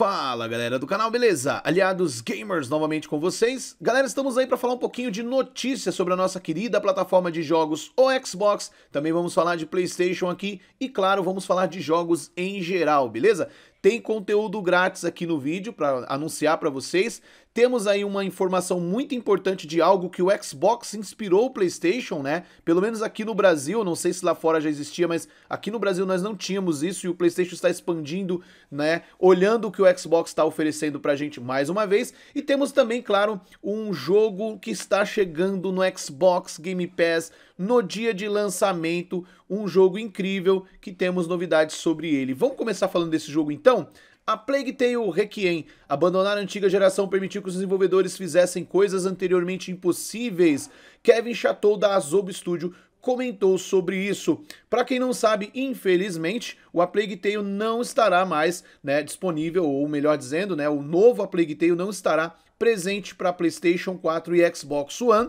Fala galera do canal, beleza? Aliados Gamers novamente com vocês. Galera, estamos aí para falar um pouquinho de notícias sobre a nossa querida plataforma de jogos, o Xbox. Também vamos falar de PlayStation aqui e, claro, vamos falar de jogos em geral, beleza? Tem conteúdo grátis aqui no vídeo para anunciar para vocês. Temos aí uma informação muito importante de algo que o Xbox inspirou o PlayStation, né? Pelo menos aqui no Brasil, não sei se lá fora já existia, mas aqui no Brasil nós não tínhamos isso e o PlayStation está expandindo, né? Olhando o que o Xbox está oferecendo a gente mais uma vez. E temos também, claro, um jogo que está chegando no Xbox Game Pass no dia de lançamento, um jogo incrível que temos novidades sobre ele. Vamos começar falando desse jogo então? A Plague Tale Requiem, abandonar a antiga geração permitiu que os desenvolvedores fizessem coisas anteriormente impossíveis. Kevin Chateau da Azob Studio comentou sobre isso. Para quem não sabe, infelizmente, o A Plague Tale não estará mais né, disponível, ou melhor dizendo, né, o novo A Plague Tale não estará presente para PlayStation 4 e Xbox One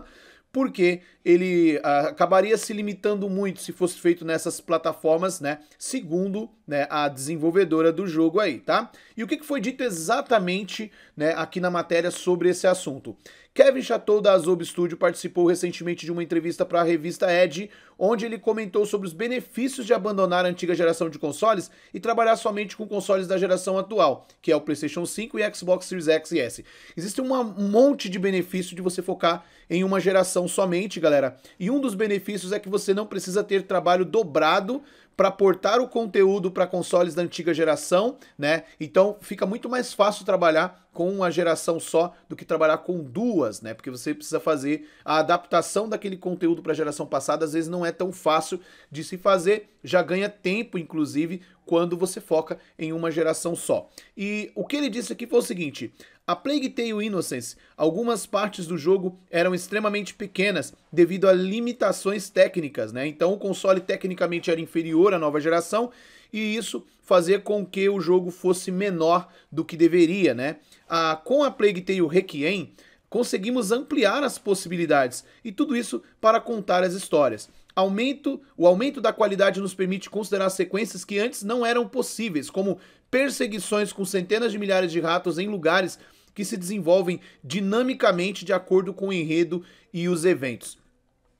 porque ele ah, acabaria se limitando muito se fosse feito nessas plataformas, né? Segundo né, a desenvolvedora do jogo aí, tá? E o que foi dito exatamente né, aqui na matéria sobre esse assunto? Kevin Chateau da Azob Studio participou recentemente de uma entrevista para a revista Edge, onde ele comentou sobre os benefícios de abandonar a antiga geração de consoles e trabalhar somente com consoles da geração atual, que é o PlayStation 5 e Xbox Series X e S. Existe um monte de benefício de você focar em uma geração somente, galera. E um dos benefícios é que você não precisa ter trabalho dobrado para portar o conteúdo para consoles da antiga geração, né? Então fica muito mais fácil trabalhar com uma geração só do que trabalhar com duas, né? Porque você precisa fazer a adaptação daquele conteúdo para a geração passada, às vezes não é tão fácil de se fazer, já ganha tempo, inclusive, quando você foca em uma geração só. E o que ele disse aqui foi o seguinte: a Plague Tale Innocence, algumas partes do jogo eram extremamente pequenas devido a limitações técnicas, né? Então o console tecnicamente era inferior à nova geração e isso fazer com que o jogo fosse menor do que deveria, né? A ah, com a Plague Tale Requiem, conseguimos ampliar as possibilidades e tudo isso para contar as histórias. Aumento, o aumento da qualidade nos permite considerar sequências que antes não eram possíveis, como perseguições com centenas de milhares de ratos em lugares que se desenvolvem dinamicamente de acordo com o enredo e os eventos.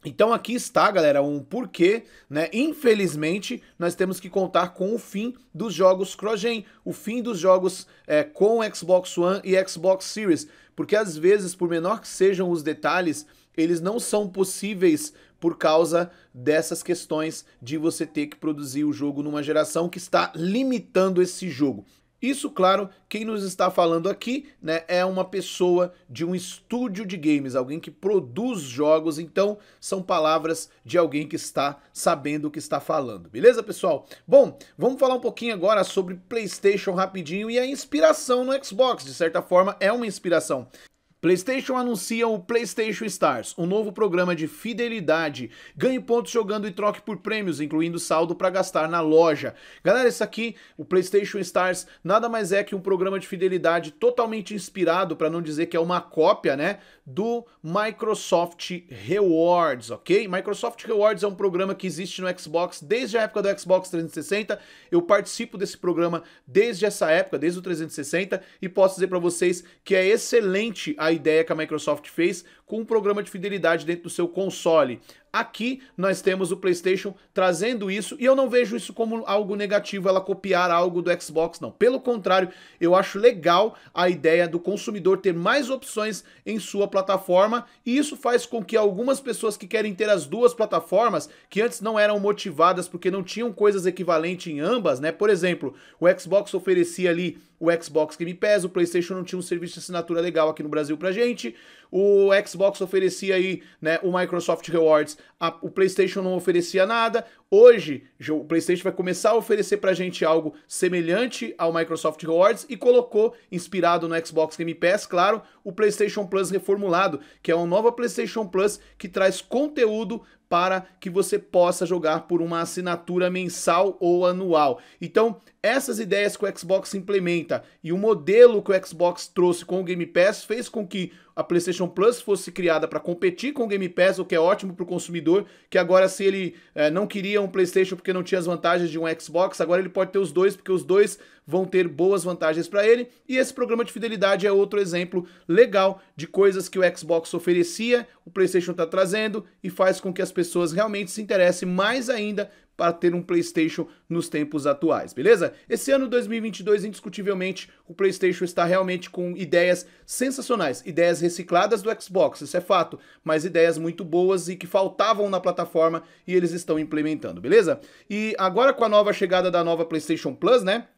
Então aqui está, galera, um porquê, né? Infelizmente, nós temos que contar com o fim dos jogos CrossGen, o fim dos jogos é, com Xbox One e Xbox Series, porque às vezes, por menor que sejam os detalhes, eles não são possíveis por causa dessas questões de você ter que produzir o jogo numa geração que está limitando esse jogo. Isso, claro, quem nos está falando aqui né, é uma pessoa de um estúdio de games, alguém que produz jogos, então são palavras de alguém que está sabendo o que está falando, beleza, pessoal? Bom, vamos falar um pouquinho agora sobre PlayStation rapidinho e a inspiração no Xbox, de certa forma, é uma inspiração. PlayStation anuncia o PlayStation Stars, um novo programa de fidelidade. Ganhe pontos jogando e troque por prêmios, incluindo saldo para gastar na loja. Galera, isso aqui, o PlayStation Stars, nada mais é que um programa de fidelidade totalmente inspirado, para não dizer que é uma cópia, né, do Microsoft Rewards, ok? Microsoft Rewards é um programa que existe no Xbox desde a época do Xbox 360. Eu participo desse programa desde essa época, desde o 360, e posso dizer para vocês que é excelente a a ideia que a Microsoft fez com um programa de fidelidade dentro do seu console. Aqui nós temos o PlayStation trazendo isso e eu não vejo isso como algo negativo, ela copiar algo do Xbox, não. Pelo contrário, eu acho legal a ideia do consumidor ter mais opções em sua plataforma e isso faz com que algumas pessoas que querem ter as duas plataformas, que antes não eram motivadas porque não tinham coisas equivalentes em ambas, né? Por exemplo, o Xbox oferecia ali o Xbox Game Pass, o PlayStation não tinha um serviço de assinatura legal aqui no Brasil pra gente o Xbox oferecia aí, né, o Microsoft Rewards, a, o PlayStation não oferecia nada. Hoje, o PlayStation vai começar a oferecer pra gente algo semelhante ao Microsoft Rewards e colocou, inspirado no Xbox Game Pass, claro, o PlayStation Plus reformulado, que é uma nova PlayStation Plus que traz conteúdo para que você possa jogar por uma assinatura mensal ou anual. Então, essas ideias que o Xbox implementa e o modelo que o Xbox trouxe com o Game Pass fez com que a PlayStation Plus fosse criada para competir com o Game Pass, o que é ótimo para o consumidor, que agora se ele é, não queria um PlayStation porque não tinha as vantagens de um Xbox, agora ele pode ter os dois porque os dois vão ter boas vantagens para ele. E esse programa de fidelidade é outro exemplo legal de coisas que o Xbox oferecia, o PlayStation está trazendo e faz com que as pessoas realmente se interessem mais ainda para ter um PlayStation nos tempos atuais, beleza? Esse ano 2022, indiscutivelmente, o PlayStation está realmente com ideias sensacionais, ideias recicladas do Xbox, isso é fato, mas ideias muito boas e que faltavam na plataforma e eles estão implementando, beleza? E agora com a nova chegada da nova PlayStation Plus, né?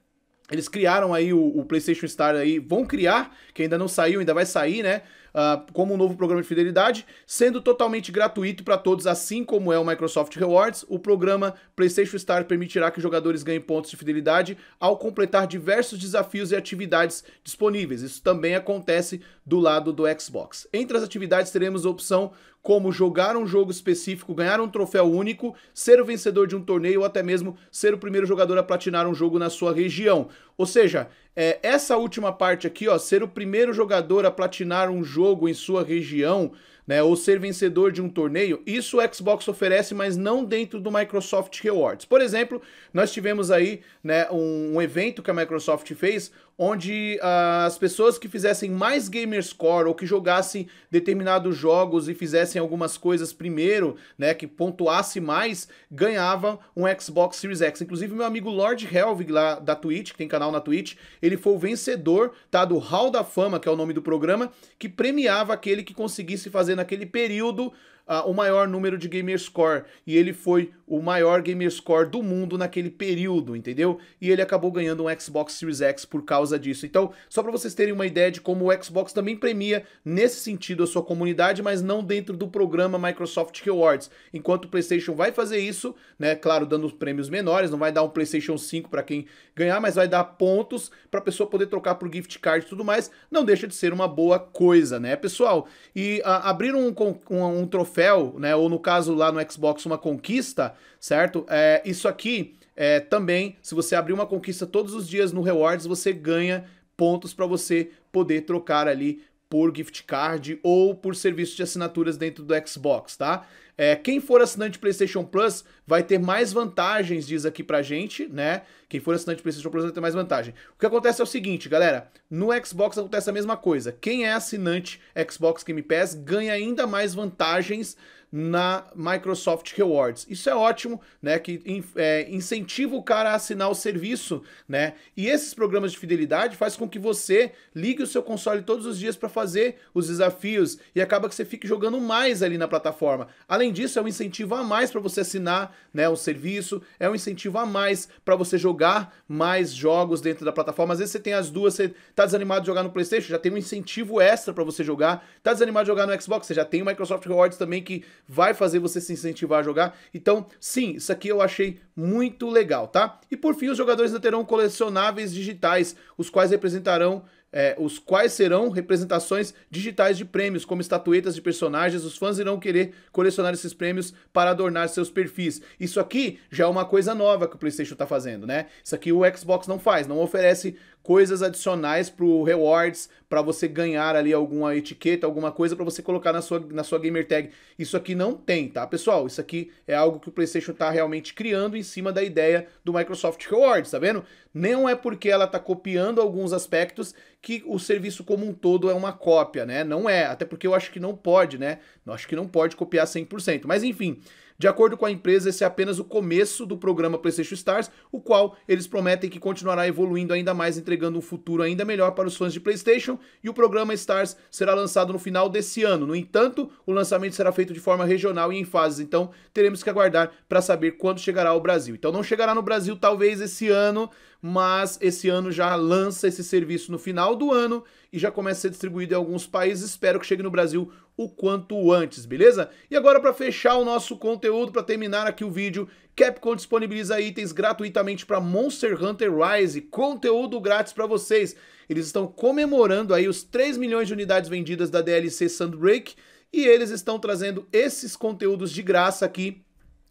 Eles criaram aí o, o PlayStation Star aí, vão criar, que ainda não saiu, ainda vai sair, né? uh, como um novo programa de fidelidade, sendo totalmente gratuito para todos, assim como é o Microsoft Rewards. O programa PlayStation Star permitirá que jogadores ganhem pontos de fidelidade ao completar diversos desafios e atividades disponíveis. Isso também acontece do lado do Xbox. Entre as atividades teremos a opção como jogar um jogo específico, ganhar um troféu único, ser o vencedor de um torneio ou até mesmo ser o primeiro jogador a platinar um jogo na sua região. Ou seja, é, essa última parte aqui, ó, ser o primeiro jogador a platinar um jogo em sua região, né, ou ser vencedor de um torneio, isso o Xbox oferece, mas não dentro do Microsoft Rewards. Por exemplo, nós tivemos aí né, um, um evento que a Microsoft fez onde uh, as pessoas que fizessem mais gamerscore ou que jogassem determinados jogos e fizessem algumas coisas primeiro, né, que pontuasse mais, ganhava um Xbox Series X. Inclusive meu amigo Lord Helvig lá da Twitch, que tem canal na Twitch, ele foi o vencedor, tá, do Hall da Fama, que é o nome do programa, que premiava aquele que conseguisse fazer naquele período uh, o maior número de gamerscore e ele foi o maior gamerscore do mundo naquele período, entendeu? E ele acabou ganhando um Xbox Series X por causa disso. Então, só para vocês terem uma ideia de como o Xbox também premia nesse sentido a sua comunidade, mas não dentro do programa Microsoft Rewards. Enquanto o PlayStation vai fazer isso, né, claro, dando prêmios menores, não vai dar um PlayStation 5 para quem ganhar, mas vai dar pontos para a pessoa poder trocar por gift card e tudo mais. Não deixa de ser uma boa coisa, né, pessoal? E ah, abrir um, um, um troféu troféu, né? Ou no caso lá no Xbox, uma conquista, certo? É, isso aqui é, também, se você abrir uma conquista todos os dias no Rewards, você ganha pontos para você poder trocar ali por gift card ou por serviço de assinaturas dentro do Xbox, tá? É, quem for assinante PlayStation Plus vai ter mais vantagens, diz aqui pra gente, né? Quem for assinante PlayStation Plus vai ter mais vantagem. O que acontece é o seguinte, galera: no Xbox acontece a mesma coisa. Quem é assinante Xbox Game Pass ganha ainda mais vantagens na Microsoft Rewards. Isso é ótimo, né? Que é, incentiva o cara a assinar o serviço, né? E esses programas de fidelidade faz com que você ligue o seu console todos os dias para fazer os desafios e acaba que você fique jogando mais ali na plataforma. Além disso, é um incentivo a mais para você assinar, né, o serviço, é um incentivo a mais para você jogar mais jogos dentro da plataforma. Às vezes você tem as duas, você tá desanimado de jogar no PlayStation, já tem um incentivo extra para você jogar. Tá desanimado de jogar no Xbox, você já tem o Microsoft Rewards também que vai fazer você se incentivar a jogar. Então, sim, isso aqui eu achei muito legal, tá? E por fim, os jogadores ainda terão colecionáveis digitais, os quais representarão é, os quais serão representações digitais de prêmios, como estatuetas de personagens. Os fãs irão querer colecionar esses prêmios para adornar seus perfis. Isso aqui já é uma coisa nova que o PlayStation está fazendo, né? Isso aqui o Xbox não faz, não oferece coisas adicionais pro rewards, para você ganhar ali alguma etiqueta, alguma coisa para você colocar na sua, na sua gamer tag. Isso aqui não tem, tá, pessoal? Isso aqui é algo que o PlayStation tá realmente criando em cima da ideia do Microsoft Rewards, tá vendo? Não é porque ela tá copiando alguns aspectos que o serviço como um todo é uma cópia, né? Não é, até porque eu acho que não pode, né? Eu acho que não pode copiar 100%. Mas enfim, de acordo com a empresa, esse é apenas o começo do programa PlayStation Stars, o qual eles prometem que continuará evoluindo ainda mais, entregando um futuro ainda melhor para os fãs de PlayStation, e o programa Stars será lançado no final desse ano. No entanto, o lançamento será feito de forma regional e em fases, então teremos que aguardar para saber quando chegará ao Brasil. Então não chegará no Brasil talvez esse ano, mas esse ano já lança esse serviço no final do ano e já começa a ser distribuído em alguns países. Espero que chegue no Brasil o quanto antes, beleza? E agora para fechar o nosso conteúdo, para terminar aqui o vídeo, Capcom disponibiliza itens gratuitamente para Monster Hunter Rise, conteúdo grátis para vocês. Eles estão comemorando aí os 3 milhões de unidades vendidas da DLC Sunbreak e eles estão trazendo esses conteúdos de graça aqui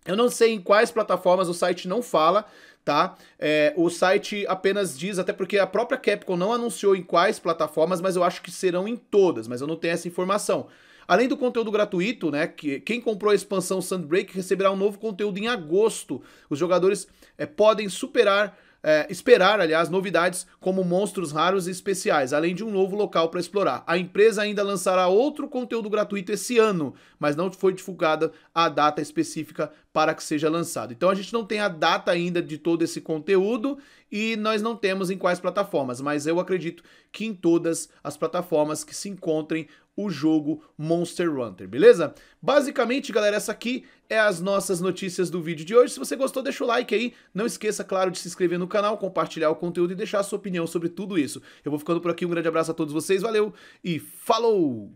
eu não sei em quais plataformas o site não fala, tá? É, o site apenas diz, até porque a própria Capcom não anunciou em quais plataformas, mas eu acho que serão em todas, mas eu não tenho essa informação. Além do conteúdo gratuito, né, que quem comprou a expansão Sunbreak receberá um novo conteúdo em agosto. Os jogadores é, podem superar é, esperar, aliás, novidades como monstros raros e especiais, além de um novo local para explorar. A empresa ainda lançará outro conteúdo gratuito esse ano, mas não foi divulgada a data específica para que seja lançado. Então a gente não tem a data ainda de todo esse conteúdo e nós não temos em quais plataformas, mas eu acredito que em todas as plataformas que se encontrem o jogo Monster Hunter, beleza? Basicamente, galera, essa aqui é as nossas notícias do vídeo de hoje. Se você gostou, deixa o like aí. Não esqueça, claro, de se inscrever no canal, compartilhar o conteúdo e deixar a sua opinião sobre tudo isso. Eu vou ficando por aqui. Um grande abraço a todos vocês. Valeu e falou!